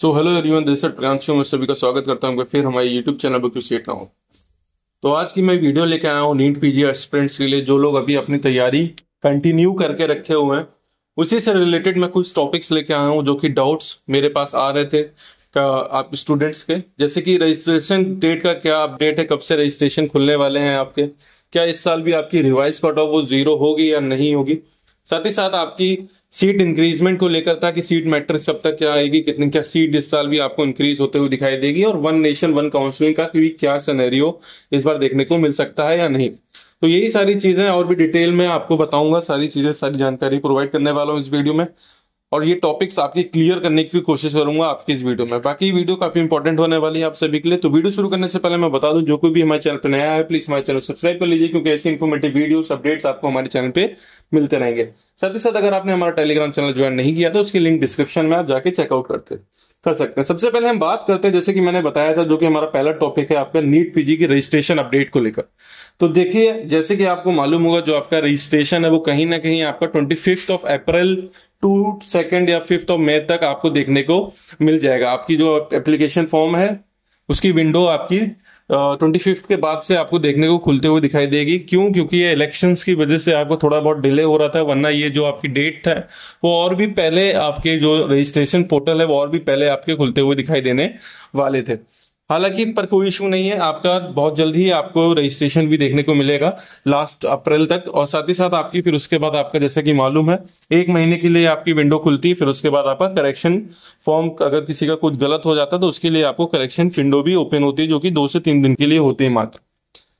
so hello everyone this is Priyanshu मैं सभी का स्वागत करता हूँ फिर हमारे यूट्यूब चैनल पर क्यों सीखता हूँ तो आज की मैं वीडियो लेके आया हूँ नीट पीजी एस्पिरेंट्स के लिए जो लोग अभी अपनी तैयारी कंटिन्यू करके रखे हुए हैं उसी से रिलेटेड मैं कुछ टॉपिक्स लेके आया हूँ जो कि डाउट्स मेरे पास आ रहे थे आप स्टूडेंट्स के जैसे कि रजिस्ट्रेशन डेट का क्या अपडेट है कब से रजिस्ट्रेशन खुलने वाले हैं आपके क्या इस साल भी आपकी रिवाइज कट ऑफ वो जीरो होगी या नहीं होगी साथ ही साथ आपकी सीट इंक्रीजमेंट को लेकर था कि सीट मैट्रिक्स सब तक क्या आएगी कितनी क्या सीट इस साल भी आपको इंक्रीज होते हुए दिखाई देगी और वन नेशन वन काउंसिलिंग का भी क्या सनेरियो इस बार देखने को मिल सकता है या नहीं तो यही सारी चीजें और भी डिटेल में आपको बताऊंगा सारी चीजें सारी जानकारी प्रोवाइड करने वाला हूँ इस वीडियो में और ये टॉपिक्स आपके क्लियर करने की कोशिश करूंगा आपकी इस वीडियो में बाकी वीडियो काफी इंपॉर्टेंट होने वाली है आप सभी के लिए तो वीडियो शुरू करने से पहले मैं बता दूं जो कोई भी हमारे चैनल पर नया है प्लीज हमारे चैनल सब्सक्राइब कर लीजिए क्योंकि ऐसी इन्फॉर्मेटिव वीडियो अपडेट्स आपको हमारे चैनल पर मिलते रहेंगे साथ ही साथ अगर आपने हमारा टेलीग्राम चैनल ज्वाइन नहीं किया तो उसकी लिंक डिस्क्रिप्शन में आप जाके चेकआउट करते कर सकते हैं सबसे पहले हम बात करते हैं जैसे कि मैंने बताया था जो कि हमारा पहला टॉपिक है आपका नीट पीजी की रजिस्ट्रेशन अपडेट को लेकर तो देखिए जैसे कि आपको मालूम होगा जो आपका रजिस्ट्रेशन है वो कहीं ना कहीं आपका twenty fifth of April to second या फिफ्थ ऑफ मे तक आपको देखने को मिल जाएगा आपकी जो एप्लीकेशन फॉर्म है उसकी विंडो आपकी ट्वेंटी फिफ्थ के बाद से आपको देखने को खुलते हुए दिखाई देगी क्यों क्योंकि ये इलेक्शंस की वजह से आपको थोड़ा बहुत डिले हो रहा था वरना ये जो आपकी डेट है वो और भी पहले आपके जो रजिस्ट्रेशन पोर्टल है वो और भी पहले आपके खुलते हुए दिखाई देने वाले थे हालांकि पर कोई इशू नहीं है आपका बहुत जल्द ही आपको रजिस्ट्रेशन भी देखने को मिलेगा लास्ट अप्रैल तक और साथ ही साथ आपकी फिर उसके बाद आपका जैसा कि मालूम है एक महीने के लिए आपकी विंडो खुलती है फिर उसके बाद आपका करेक्शन फॉर्म अगर किसी का कुछ गलत हो जाता है तो उसके लिए आपको करेक्शन विंडो भी ओपन होती है जो कि दो से तीन दिन के लिए होती है मात्र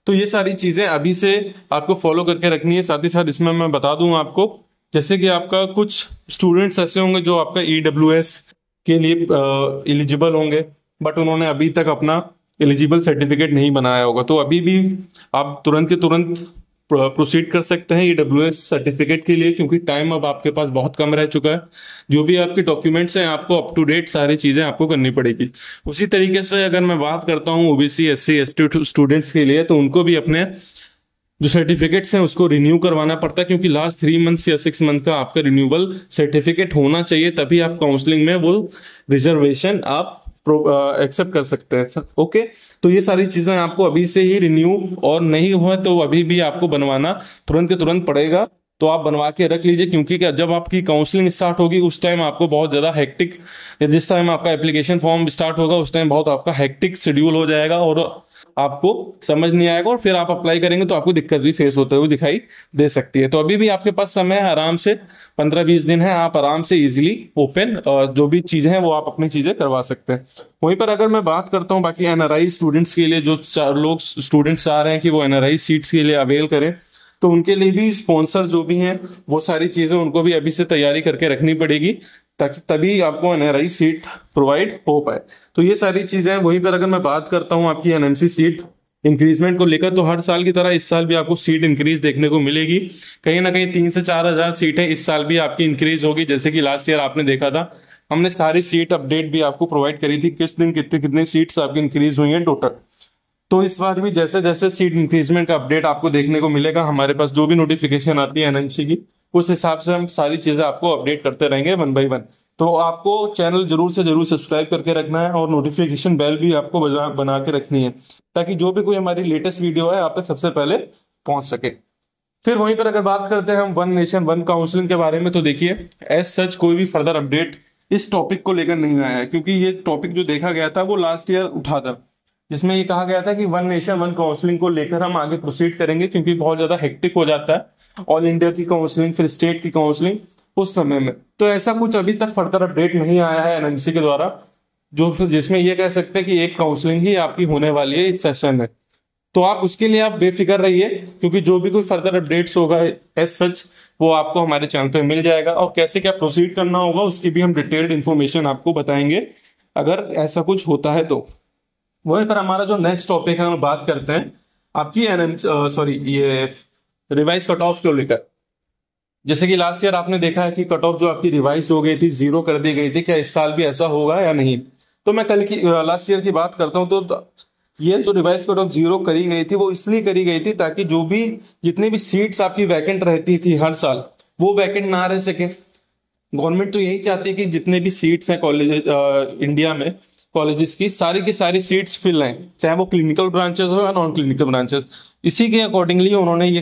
तो ये सारी चीजें अभी से आपको फॉलो करके रखनी है साथ ही साथ इसमें मैं बता दूं आपको जैसे कि आपका कुछ स्टूडेंट्स ऐसे होंगे जो आपका ई e के लिए एलिजिबल होंगे बट उन्होंने अभी तक अपना एलिजिबल सर्टिफिकेट नहीं बनाया होगा तो अभी भी आप तुरंत के तुरंत प्रोसीड कर सकते हैं ये डब्ल्यू सर्टिफिकेट के लिए क्योंकि टाइम अब आपके पास बहुत कम रह चुका है जो भी आपके डॉक्यूमेंट्स हैं आपको अप टू डेट सारी चीज़ें आपको करनी पड़ेगी उसी तरीके से अगर मैं बात करता हूँ OBC S C S T students के लिए तो उनको भी अपने जो सर्टिफिकेट्स हैं उसको रिन्यू करवाना पड़ता है क्योंकि लास्ट थ्री मंथ्स या सिक्स मंथ का आपका रिन्यूबल सर्टिफिकेट होना चाहिए तभी आप काउंसलिंग में वो रिजर्वेशन आप एक्सेप्ट uh, कर सकते हैं ओके तो ये सारी चीजें आपको अभी से ही रिन्यू और नहीं हुआ तो अभी भी आपको बनवाना तुरंत के तुरंत पड़ेगा तो आप बनवा के रख लीजिए क्योंकि क्या जब आपकी काउंसलिंग स्टार्ट होगी उस टाइम आपको बहुत ज़्यादा हेक्टिक जिस टाइम आपका एप्लीकेशन फॉर्म स्टार्ट होगा उस टाइम बहुत आपका हेक्टिक शेड्यूल हो जाएगा और आपको समझ नहीं आएगा और फिर आप अप्लाई करेंगे तो आपको दिक्कत भी फेस होते हुए दिखाई दे सकती है तो अभी भी आपके पास समय है आराम से पंद्रह बीस दिन है आप आराम से इजिली ओपन जो भी चीजें हैं वो आप अपनी चीजें करवा सकते हैं वहीं पर अगर मैं बात करता हूँ बाकी एनआरआई स्टूडेंट्स के लिए जो लोग स्टूडेंट्स चाह रहे हैं कि वो एनआरआई सीट्स के लिए अवेल करें तो उनके लिए भी स्पॉन्सर जो भी हैं वो सारी चीजें उनको भी अभी से तैयारी करके रखनी पड़ेगी ताकि तभी आपको एन सीट प्रोवाइड हो पाए तो ये सारी चीज़ें वहीं पर अगर मैं बात करता हूँ आपकी एन सीट इंक्रीजमेंट को लेकर तो हर साल की तरह इस साल भी आपको सीट इंक्रीज देखने को मिलेगी कहीं ना कहीं तीन से चार हजार सीटें इस साल भी आपकी इंक्रीज होगी जैसे कि लास्ट ईयर आपने देखा था हमने सारी सीट अपडेट भी आपको प्रोवाइड करी थी किस दिन कितने कितनी सीट आपकी इंक्रीज हुई है टोटल तो इस बार भी जैसे जैसे सीट इंक्रीजमेंट का अपडेट आपको देखने को मिलेगा हमारे पास जो भी नोटिफिकेशन आती है एनएमसी की उस हिसाब से हम सारी चीजें आपको अपडेट करते रहेंगे वन बाई वन तो आपको चैनल जरूर से जरूर सब्सक्राइब करके रखना है और नोटिफिकेशन बेल भी आपको बना के रखनी है ताकि जो भी कोई हमारी लेटेस्ट वीडियो है आप तक सबसे पहले पहुंच सके फिर वहीं पर अगर बात करते हैं हम वन नेशन वन काउंसिलिंग के बारे में तो देखिए एज सच कोई भी फर्दर अपडेट इस टॉपिक को लेकर नहीं आया है क्योंकि ये टॉपिक जो देखा गया था वो लास्ट ईयर उठा था जिसमें ये कहा गया था कि वन नेशन वन काउंसलिंग को लेकर हम आगे प्रोसीड करेंगे क्योंकि बहुत ज्यादा हेक्टिक हो जाता है ऑल इंडिया की काउंसलिंग फिर स्टेट की काउंसलिंग उस समय में तो ऐसा कुछ अभी तक फर्दर अपडेट नहीं आया है एनएमसी के द्वारा जो जिसमें यह कह सकते हैं कि एक काउंसलिंग ही आपकी होने वाली है इस सेशन में तो आप उसके लिए आप बेफिक्र रहिए क्योंकि जो भी कोई फर्दर अपडेट्स होगा एज सच वो आपको हमारे चैनल पे मिल जाएगा और कैसे क्या प्रोसीड करना होगा उसकी भी हम डिटेल्ड इन्फॉर्मेशन आपको बताएंगे अगर ऐसा कुछ होता है तो वहीं पर हमारा जो नेक्स्ट टॉपिक है हम बात करते हैं आपकी एन एम सॉरी ये रिवाइज कट ऑफ को लेकर जैसे कि लास्ट ईयर आपने देखा है कि कट ऑफ जो आपकी रिवाइज हो गई थी जीरो कर दी गई थी क्या इस साल भी ऐसा होगा या नहीं तो मैं कल की लास्ट ईयर की बात करता हूँ तो ये जो रिवाइज कट ऑफ जीरो करी गई थी वो इसलिए करी गई थी ताकि जो भी जितनी भी सीट्स आपकी वैकेंट रहती थी हर साल वो वैकेंट ना रह सके गवर्नमेंट तो यही चाहती है कि जितने भी सीट्स हैं कॉलेज इंडिया में कॉलेजेस की सारी की सारी सीट्स फिल हैं चाहे वो क्लिनिकल ब्रांचेस हो या नॉन क्लिनिकल ब्रांचेस इसी के अकॉर्डिंगली उन्होंने ये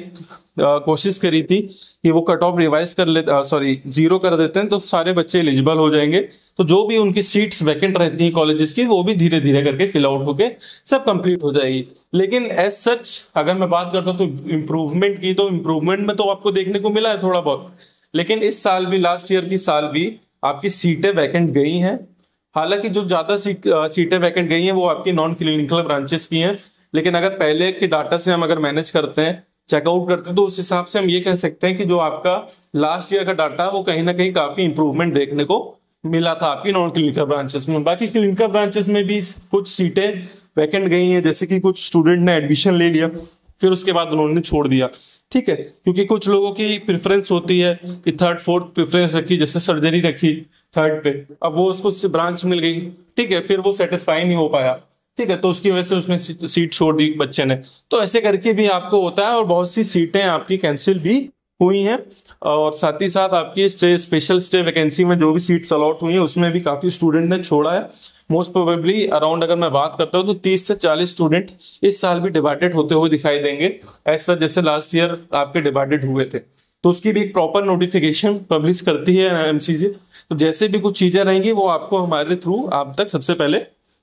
कोशिश करी थी कि वो कट ऑफ रिवाइज कर ले सॉरी जीरो कर देते हैं तो सारे बच्चे एलिजिबल हो जाएंगे तो जो भी उनकी सीट्स वैकेंट रहती हैं कॉलेजेस की वो भी धीरे धीरे करके फिल आउट होके सब कंप्लीट हो जाएगी लेकिन एज सच अगर मैं बात करता हूँ तो इम्प्रूवमेंट की तो इम्प्रूवमेंट में तो आपको देखने को मिला है थोड़ा बहुत लेकिन इस साल भी लास्ट ईयर की साल भी आपकी सीटें वैकेंट गई हैं हालांकि जो ज्यादा सीटें वैकेंट गई हैं वो आपकी नॉन क्लिनिकल ब्रांचेस की हैं लेकिन अगर पहले के डाटा से हम अगर मैनेज करते हैं चेकआउट करते हैं तो उस हिसाब से हम ये कह सकते हैं कि जो आपका लास्ट ईयर का डाटा वो कहीं ना कहीं काफी इंप्रूवमेंट देखने को मिला था आपकी नॉन क्लिनिकल ब्रांचेस में बाकी क्लिनिकल ब्रांचेस में भी कुछ सीटें वैकेंट गई हैं जैसे कि कुछ स्टूडेंट ने एडमिशन ले लिया फिर उसके बाद उन्होंने छोड़ दिया ठीक है क्योंकि कुछ लोगों की प्रेफरेंस होती है कि थर्ड फोर्थ प्रेफरेंस रखी जैसे सर्जरी रखी थर्ड पे अब वो उसको ब्रांच मिल गई ठीक है फिर वो सेटिस्फाई नहीं हो पाया ठीक है तो उसकी वजह से उसने सीट छोड़ दी बच्चे ने तो ऐसे करके भी आपको होता है और बहुत सी सीटें आपकी कैंसिल भी हुई हैं और साथ ही साथ आपकी स्टे स्पेशल स्टे वैकेंसी में जो भी सीट्स अलॉट हुई है उसमें भी काफी स्टूडेंट ने छोड़ा है मोस्ट प्रोबेबली अराउंड अगर मैं बात करता हूँ तो 30 से 40 स्टूडेंट इस साल भी डिवाइडेड होते हुए दिखाई देंगे ऐसा जैसे लास्ट ईयर आपके डिवाइडेड हुए थे तो उसकी भी एक प्रॉपर नोटिफिकेशन पब्लिश करती है एमसीजी तो जैसे भी कुछ चीजें रहेंगी वो आपको हमारे थ्रू आप तक सबसे पहले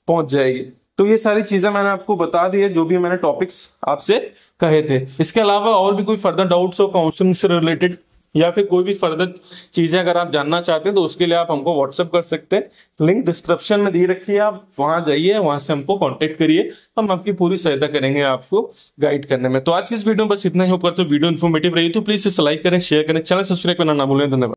पहुंच जाएगी तो ये सारी चीजें मैंने आपको बता दी है जो भी मैंने टॉपिक्स आपसे कहे थे इसके अलावा और भी कोई फर्दर डाउट्स हो काउंसलिंग से रिलेटेड या फिर कोई भी फर्दर चीजें अगर आप जानना चाहते हैं तो उसके लिए आप हमको व्हाट्सअप कर सकते हैं लिंक डिस्क्रिप्शन में दी रखी है आप वहां जाइए वहां से हमको कांटेक्ट करिए हम आपकी पूरी सहायता करेंगे आपको गाइड करने में तो आज की इस वीडियो में बस इतना ही होकर तो वीडियो इन्फॉर्मेटिव रही तो प्लीज इसे लाइक करें शेयर करें चैनल सब्सक्राइब करना ना भूलें धन्यवाद